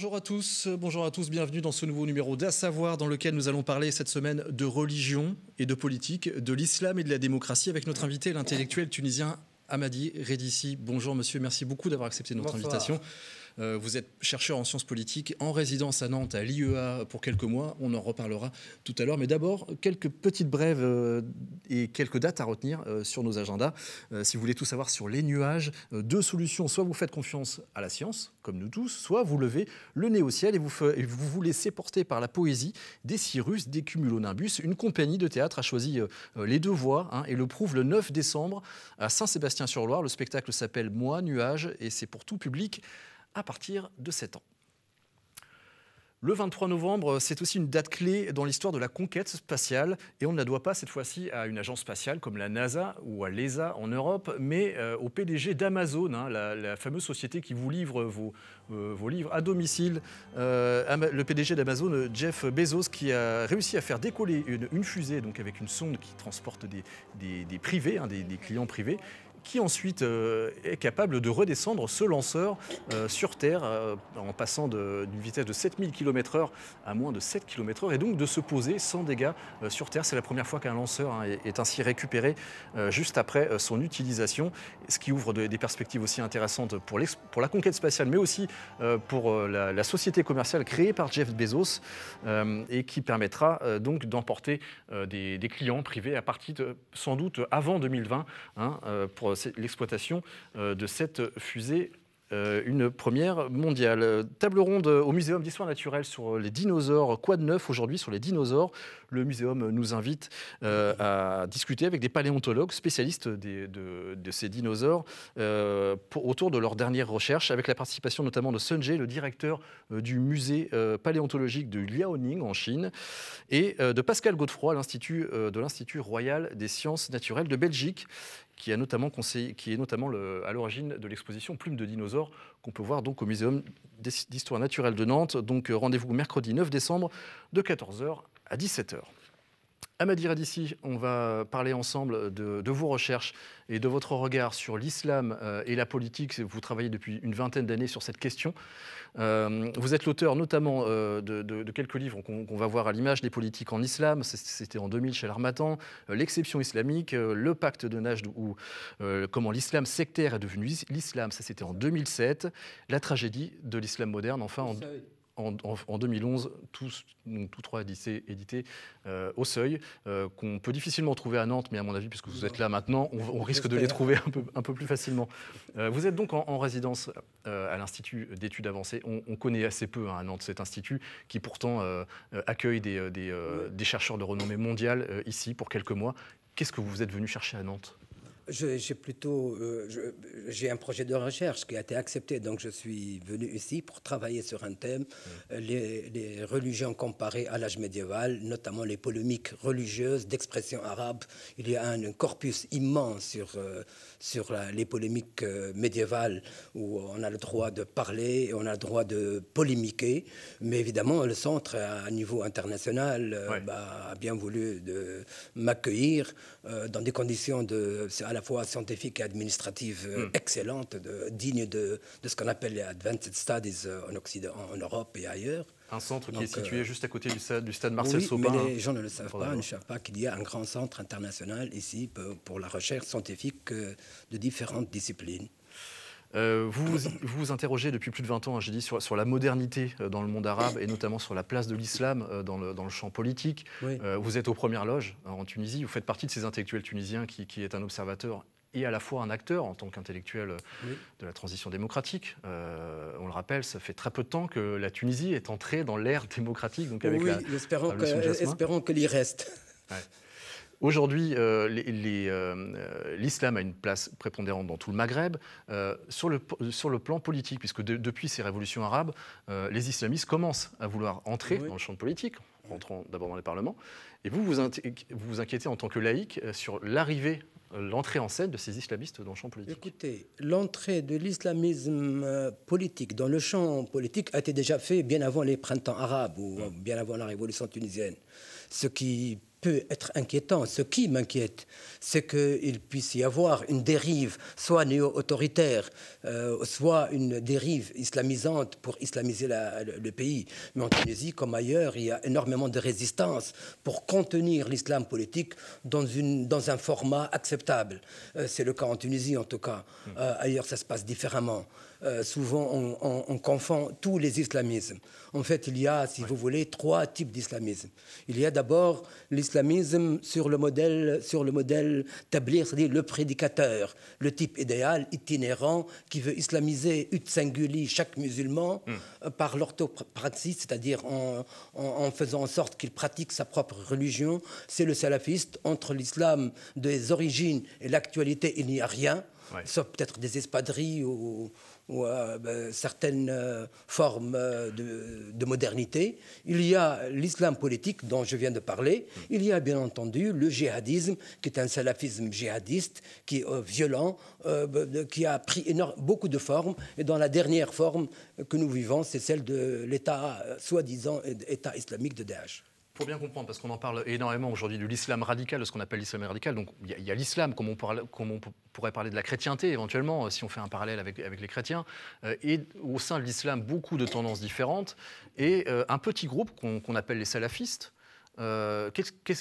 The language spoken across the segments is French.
Bonjour à tous, euh, bonjour à tous, bienvenue dans ce nouveau numéro d'À savoir dans lequel nous allons parler cette semaine de religion et de politique, de l'islam et de la démocratie avec notre invité, l'intellectuel tunisien Amadi Redissi. Bonjour monsieur, merci beaucoup d'avoir accepté notre invitation. Euh, vous êtes chercheur en sciences politiques, en résidence à Nantes, à l'IEA pour quelques mois. On en reparlera tout à l'heure. Mais d'abord, quelques petites brèves euh, et quelques dates à retenir euh, sur nos agendas. Euh, si vous voulez tout savoir sur les nuages, euh, deux solutions. Soit vous faites confiance à la science, comme nous tous, soit vous levez le nez au ciel et vous, vous, laissez porter par la poésie des Cyrus, des Cumulonimbus. Une compagnie de théâtre a choisi les deux voies hein, et le prouve le 9 décembre à Saint-Sébastien-sur-Loire. Le spectacle s'appelle Moi, nuages et c'est pour tout public à partir de 7 ans. Le 23 novembre, c'est aussi une date clé dans l'histoire de la conquête spatiale et on ne la doit pas cette fois-ci à une agence spatiale comme la NASA ou à l'ESA en Europe, mais euh, au PDG d'Amazon, hein, la, fameuse société qui vous livre vos, euh, livres à domicile. Euh, le PDG d'Amazon, Jeff Bezos, qui a réussi à faire décoller une, fusée donc avec une sonde qui transporte des, privés, hein, des clients privés, qui ensuite euh, est capable de redescendre ce lanceur euh, sur Terre euh, en passant d'une vitesse de 7000 km/h à moins de 7 km/h et donc de se poser sans dégâts sur Terre. C'est la première fois qu'un lanceur hein, est, ainsi récupéré juste après son utilisation, ce qui ouvre des perspectives aussi intéressantes pour, la conquête spatiale, mais aussi pour la, société commerciale créée par Jeff Bezos et qui permettra donc d'emporter des, clients privés à partir sans doute avant 2020 hein, pour l'exploitation euh, de cette fusée euh, une première mondiale. Table ronde au Muséum d'histoire naturelle sur les dinosaures. Quoi de neuf aujourd'hui sur les dinosaures Le muséum nous invite euh, à discuter avec des paléontologues spécialistes de, ces dinosaures autour de leurs dernières recherches, avec la participation notamment de Sun le directeur du musée paléontologique de Liaoning en Chine, et de Pascal Godefroy, de l'Institut Royal des sciences naturelles de Belgique qui, est notamment à l'origine de l'exposition Plume de dinosaures qu'on peut voir donc au Muséum d'histoire naturelle de Nantes. Donc euh, rendez-vous mercredi 9 décembre de 14h à 17h. Amadi d'ici, on va parler ensemble de, vos recherches et de votre regard sur l'islam euh, et la politique. Vous travaillez depuis une vingtaine d'années sur cette question. Euh, vous êtes l'auteur notamment euh, de, quelques livres qu'on va voir à l'image, des politiques en islam, c'était en 2000 chez l'Armatan, L'exception islamique, Le pacte de Najd, ou comment l'islam sectaire est devenu l'islam, ça c'était en 2007, La tragédie de l'islam moderne, enfin en en, 2011, tous, tous trois édités euh, au seuil, euh, qu'on peut difficilement trouver à Nantes, mais à mon avis, puisque vous êtes là maintenant, on, risque de les trouver un peu, un peu plus facilement. Euh, vous êtes donc en, résidence à l'Institut d'études avancées. On, connaît assez peu hein, à Nantes cet institut qui pourtant accueille des, des, chercheurs de renommée mondiale ici pour quelques mois. Qu'est-ce que vous êtes venu chercher à Nantes j'ai plutôt euh, j'ai un projet de recherche qui a été accepté, donc je suis venu ici pour travailler sur un thème mm. euh, les, les, religions comparées à l'âge médiéval, notamment les polémiques religieuses d'expression arabe. Il y a un, corpus immense sur euh, sur les polémiques médiévales où on a le droit de parler, et on a le droit de polémiquer, mais évidemment le centre à niveau international bah, a bien voulu m'accueillir dans des conditions de à la la fois scientifique et administrative euh, hmm. excellente, de, digne de, ce qu'on appelle les Advanced Studies euh, en, Europe et ailleurs. Un centre qui est euh, situé juste à côté du stade, du stade Marcel oui, Mais les gens ne le savent pas, ne savent pas qu'il y a un grand centre international ici pour la recherche scientifique de différentes disciplines. Euh, vous, vous interrogez depuis plus de 20 ans, hein, j'ai dit, sur, sur, la modernité euh, dans le monde arabe et notamment sur la place de l'islam euh, dans le, champ politique. vous êtes aux premières loges hein, en Tunisie, vous faites partie de ces intellectuels tunisiens qui, est un observateur et à la fois un acteur en tant qu'intellectuel de la transition démocratique. on le rappelle, ça fait très peu de temps que la Tunisie est entrée dans l'ère démocratique. Donc avec oui, espérons, que, espérons que l'y reste. Aujourd'hui, euh, euh, l'islam a une place prépondérante dans tout le Maghreb. Euh, sur, le, sur le plan politique, puisque depuis ces révolutions arabes, les islamistes commencent à vouloir entrer dans le champ politique, rentrant d'abord dans les parlements. Et vous, vous vous inquiétez en tant que laïc sur l'arrivée l'entrée en scène de ces islamistes dans le champ politique Écoutez, l'entrée de l'islamisme politique dans le champ politique a été déjà faite bien avant les printemps arabes ou bien avant la révolution tunisienne. Ce qui peut être inquiétant. Ce qui m'inquiète, c'est qu'il puisse y avoir une dérive, soit néo-autoritaire, euh, soit une dérive islamisante pour islamiser le, pays. Mais en Tunisie, comme ailleurs, il y a énormément de résistance pour contenir l'islam politique dans, une, dans un format acceptable. Euh, c'est le cas en Tunisie, en tout cas. Euh, ailleurs, ça se passe différemment. Euh, souvent on, confond tous les islamismes. En fait, il y a, si vous voulez, trois types d'islamisme. Il y a d'abord l'islamisme sur le modèle, sur le modèle c'est-à-dire le prédicateur, le type idéal, itinérant, qui veut islamiser ut singuli chaque musulman hmm. euh, par l'orthopraxie, c'est-à-dire en, faisant en sorte qu'il pratique sa propre religion. C'est le salafiste. Entre l'islam des origines et l'actualité, il n'y a rien. sauf peut-être des espadrilles ou, ou euh, ben, certaines euh, formes euh, de, modernité. Il y a l'islam politique dont je viens de parler. Mm. Il y a bien entendu le djihadisme, qui est un salafisme djihadiste, qui est violent, ben, qui a pris énorme, beaucoup de formes. Et dans la dernière forme que nous vivons, c'est celle de l'État, soi-disant État islamique de Daesh faut bien comprendre, parce qu'on en parle énormément aujourd'hui de l'islam radical, de ce qu'on appelle l'islam radical. Donc il y a, l'islam, comme, on pourrait parler de la chrétienté éventuellement, euh, si on fait un parallèle avec, les chrétiens, euh, et au sein de l'islam, beaucoup de tendances différentes, et euh, un petit groupe qu'on appelle les salafistes, euh,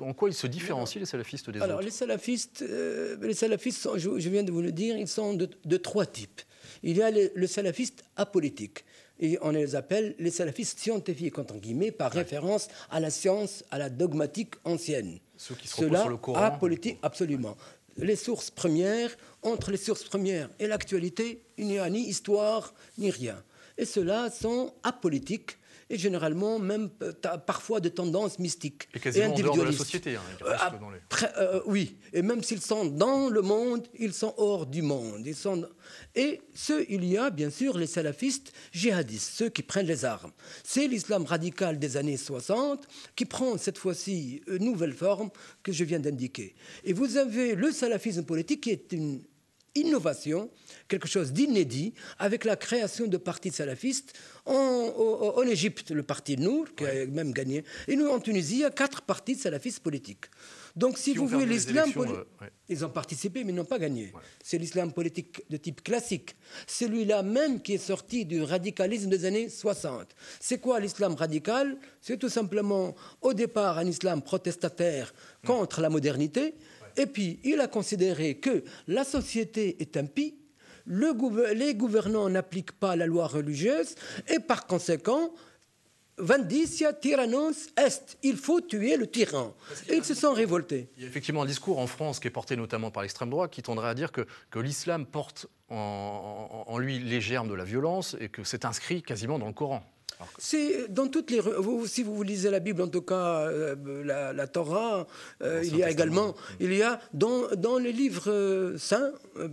en quoi ils se différencient, les salafistes, des Alors, les salafistes, euh, les salafistes je, viens de vous le dire, ils sont de, trois types. Il y a le, salafiste apolitique. Et on les appelle les salafistes scientifiques, entre guillemets, par référence à la science, à la dogmatique ancienne. Ceux qui se Cela sur le Coran. Apolitique, absolument. Les sources premières, entre les sources premières et l'actualité, il n'y a ni histoire, ni rien. Et ceux-là sont apolitiques, et généralement même euh, parfois de tendances mystiques et, et individualistes. En dehors de la société, hein, euh, euh, oui, et même s'ils sont dans le monde, ils sont hors du monde. Ils sont... Et ce, il y a bien sûr les salafistes djihadistes, ceux qui prennent les armes. C'est l'islam radical des années 60 qui prend cette fois-ci une nouvelle forme que je viens d'indiquer. Et vous avez le salafisme politique qui est une innovation, quelque chose d'inédit, avec la création de partis salafistes. En, en, Égypte, le parti Nour, qui a même gagné, et nous, en Tunisie, il y a quatre partis salafistes politiques. Donc, si vous voulez, l'islam. Euh, ils ont participé, mais ils n'ont pas gagné. C'est l'islam politique de type classique. Celui-là même qui est sorti du radicalisme des années 60. C'est quoi l'islam radical C'est tout simplement, au départ, un islam protestataire contre la modernité. Et puis, il a considéré que la société est impie, les gouvernants n'appliquent pas la loi religieuse, et par conséquent, tyrannos est. Il faut tuer le tyran. Et ils se sont révoltés. Il y a effectivement un discours en France qui est porté notamment par l'extrême droite qui tendrait à dire que, l'islam porte en, lui les germes de la violence et que c'est inscrit quasiment dans le Coran. C'est euh, dans toutes les. si vous lisez la Bible, en tout cas euh, euh, la, Torah, il y a également. Mm. Il y a dans, les livres saints, mm.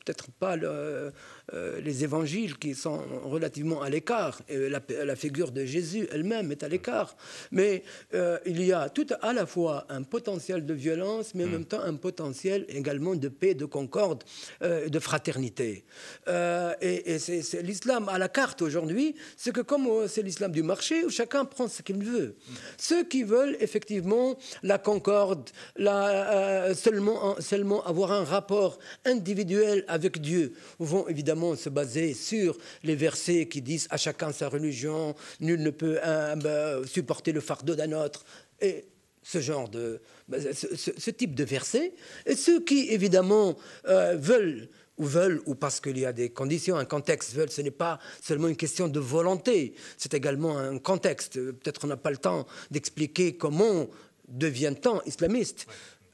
peut-être pas le, euh, les évangiles qui sont relativement à l'écart. La, la, figure de Jésus elle-même est à l'écart. Mais euh, il y a tout à la fois un potentiel de violence, mais en hmm. même temps un potentiel également de paix, de concorde, euh, de fraternité. et, et c'est l'islam à la carte aujourd'hui, c'est que comme c'est l'islam du marché, où chacun prend ce qu'il veut. Ceux qui veulent effectivement la concorde, la, seulement, seulement avoir un rapport individuel avec Dieu, vont évidemment se baser sur les versets qui disent à chacun sa religion, nul ne peut euh, bah, supporter le fardeau d'un autre. Et ce genre de. Bah, ce, type de versets. Et ceux qui, évidemment, euh, veulent ou veulent, ou parce qu'il y a des conditions, un contexte, veulent, ce n'est pas seulement une question de volonté, c'est également un contexte. Peut-être on n'a pas le temps d'expliquer comment devient-on islamiste.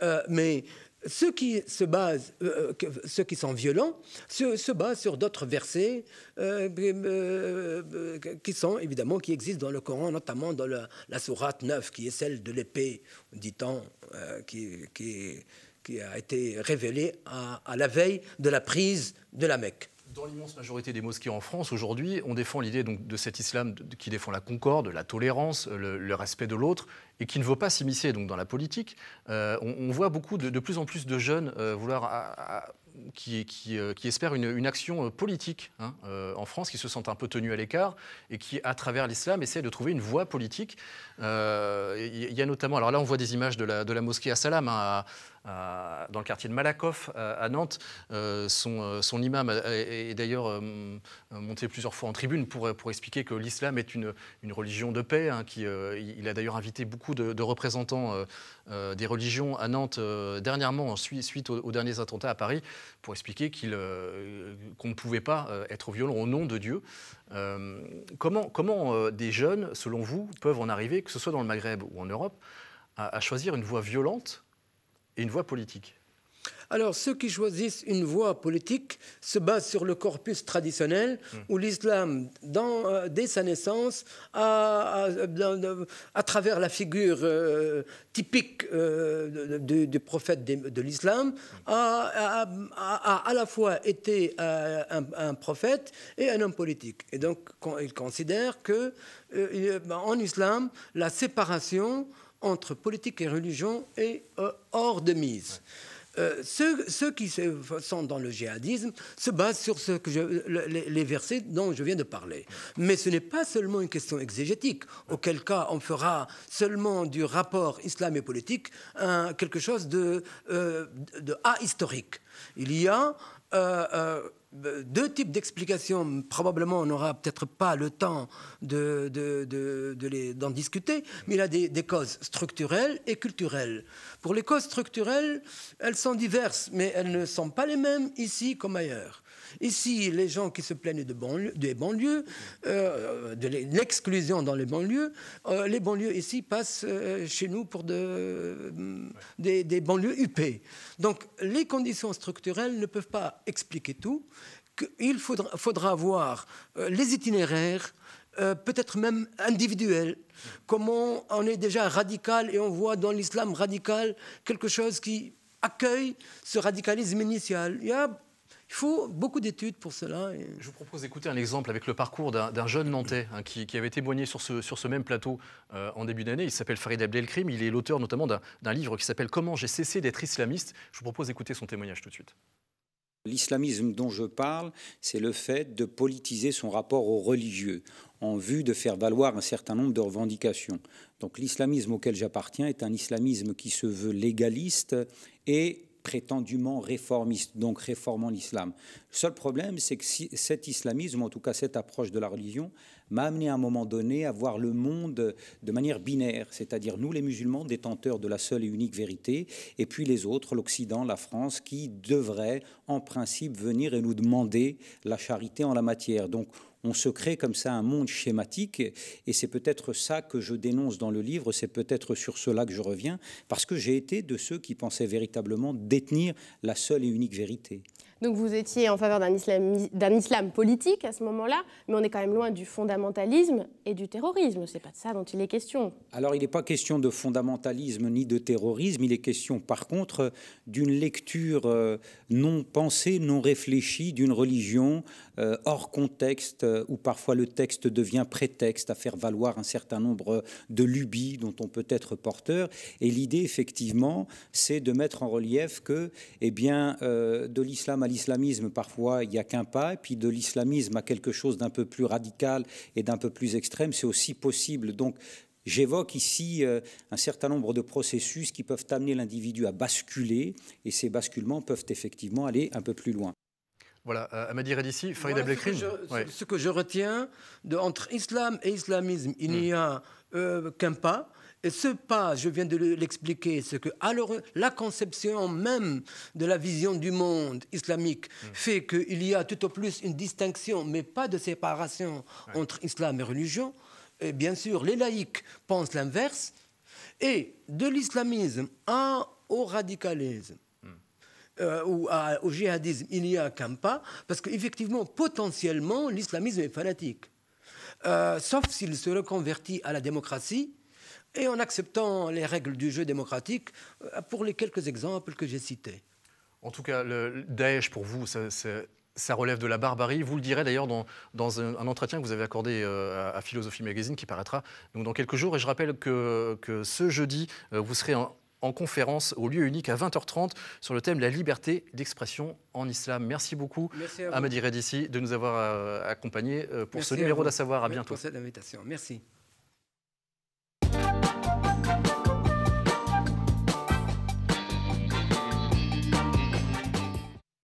Euh, mais ceux qui se euh, euh, ceux qui sont violents, se, basent sur d'autres versets euh, qui sont évidemment qui existent dans le Coran, notamment dans la, sourate 9, qui est celle de l'épée, dit-on, qui, a été révélée à, la veille de la prise de la Mecque. Dans l'immense majorité des mosquées en France, aujourd'hui, on défend l'idée de cet islam qui défend la concorde, la tolérance, le, respect de l'autre, et qui ne veut pas s'immiscer dans la politique. Euh, on, voit beaucoup de, plus en plus de jeunes euh, vouloir... Ah, ah, euh, qui, espèrent une, action politique hein, en France, qui se sentent un peu tenus à l'écart et qui, à travers l'islam, essaient de trouver une voie politique. Il y, a notamment, alors là, on voit des images de la, mosquée à Salam hein, euh, dans le quartier de Malakoff euh, à, Nantes. Euh, son, imam est, d'ailleurs monté plusieurs fois en tribune pour, expliquer que l'islam est une, religion de paix. Hein, il a d'ailleurs invité beaucoup de, représentants des religions à Nantes dernièrement, suite, aux, derniers attentats à Paris, pour expliquer qu'on ne pouvait pas être violent au nom de Dieu. comment des jeunes, selon vous, peuvent en arriver, que ce soit dans le Maghreb ou en Europe, à choisir une voie violente et une voie politique alors, ceux qui choisissent une voie politique se basent sur le corpus traditionnel hmm. où l'islam, euh, dès sa naissance, a, euh, à travers la figure euh, typique du, prophète de, l'islam, hmm. a, à la fois été un, prophète et un homme politique. Et donc, il considère que en islam, la séparation entre politique et religion est euh, hors de mise. Euh, ceux, qui sont dans le djihadisme se basent sur ce que les versets dont je viens de parler. Mais ce n'est pas seulement une question exégétique, auquel cas on fera seulement du rapport islam et politique quelque chose euh, de, de ahistorique. Il y a euh, euh, deux types d'explications. Probablement, on n'aura peut-être pas le temps de, d'en discuter, mais il y a des, des, causes structurelles et culturelles. Pour les causes structurelles, elles sont diverses, mais elles ne sont pas les mêmes ici comme ailleurs. Ici, les gens qui se plaignent des banlieues, euh, de l'exclusion dans les banlieues, euh, les banlieues ici passent euh, chez nous pour de, des, banlieues huppées. Donc, les conditions structurelles ne peuvent pas expliquer tout. Il faudra, faudra voir les itinéraires, peut-être même individuels, Comment on est déjà radical et on voit dans l'islam radical quelque chose qui accueille ce radicalisme initial. Il y a il faut beaucoup d'études pour cela. Et... Je vous propose d'écouter un exemple avec le parcours d'un jeune Nantais hein, qui, avait témoigné sur ce, sur ce même plateau euh, en début d'année. Il s'appelle Farid Abdelkrim. Il est l'auteur notamment d'un livre qui s'appelle Comment j'ai cessé d'être islamiste. Je vous propose d'écouter son témoignage tout de suite. L'islamisme dont je parle, c'est le fait de politiser son rapport aux religieux en vue de faire valoir un certain nombre de revendications. Donc l'islamisme auquel j'appartiens est un islamisme qui se veut légaliste et prétendument réformiste, donc réformant l'islam. Le seul problème, c'est que cet islamisme, en tout cas cette approche de la religion, m'a amené à un moment donné à voir le monde de manière binaire, c'est-à-dire nous les musulmans détenteurs de la seule et unique vérité, et puis les autres, l'Occident, la France, qui devraient en principe venir et nous demander la charité en la matière. Donc on se crée comme ça un monde schématique, et c'est peut-être ça que je dénonce dans le livre, c'est peut-être sur cela que je reviens, parce que j'ai été de ceux qui pensaient véritablement détenir la seule et unique vérité. Donc vous étiez en faveur d'un islam, politique à ce moment-là, mais on est quand même loin du fondamentalisme et du terrorisme. ce n'est pas de ça dont il est question. Alors il n'est pas question de fondamentalisme ni de terrorisme. Il est question, par contre, d'une lecture euh, non pensée, non réfléchie d'une religion euh, hors contexte, euh, où parfois le texte devient prétexte à faire valoir un certain nombre de lubies dont on peut être porteur. Et l'idée, effectivement, c'est de mettre en relief que, eh bien, de l'islam à l'islamisme, parfois, il n'y a qu'un pas. Et puis de l'islamisme à quelque chose d'un peu plus radical et d'un peu plus extrême, c'est aussi possible. Donc J'évoque ici euh, un certain nombre de processus qui peuvent amener l'individu à basculer, et ces basculements peuvent effectivement aller un peu plus loin. Voilà, euh, Amadi Redici, Farid Abdelkrim ce, que je, retiens, de, entre islam et islamisme, il n'y hmm. a euh, qu'un pas. Et ce pas, je viens de l'expliquer, c'est que alors la conception même de la vision du monde islamique mm. fait qu'il y a tout au plus une distinction, mais pas de séparation entre islam et religion. bien sûr, les laïcs pensent l'inverse. Et de l'islamisme au radicalisme, mm. euh, ou au djihadisme, il n'y a qu'un pas, parce qu'effectivement, potentiellement, l'islamisme est fanatique. Euh, sauf s'il se reconvertit à la démocratie, et en acceptant les règles du jeu démocratique euh, pour les quelques exemples que j'ai cités. En tout cas, le Daesh, pour vous, ça, ça relève de la barbarie. Vous le direz d'ailleurs dans, un entretien que vous avez accordé euh, à, Philosophie Magazine qui paraîtra donc dans quelques jours. Et je rappelle que, que ce jeudi, euh, vous serez en, conférence au lieu unique à 20h30 sur le thème La liberté d'expression en islam. Merci beaucoup, Merci à Ahmed Redissi, de nous avoir accompagnés pour ce numéro d'A Savoir. À bientôt. Pour cette invitation. Merci.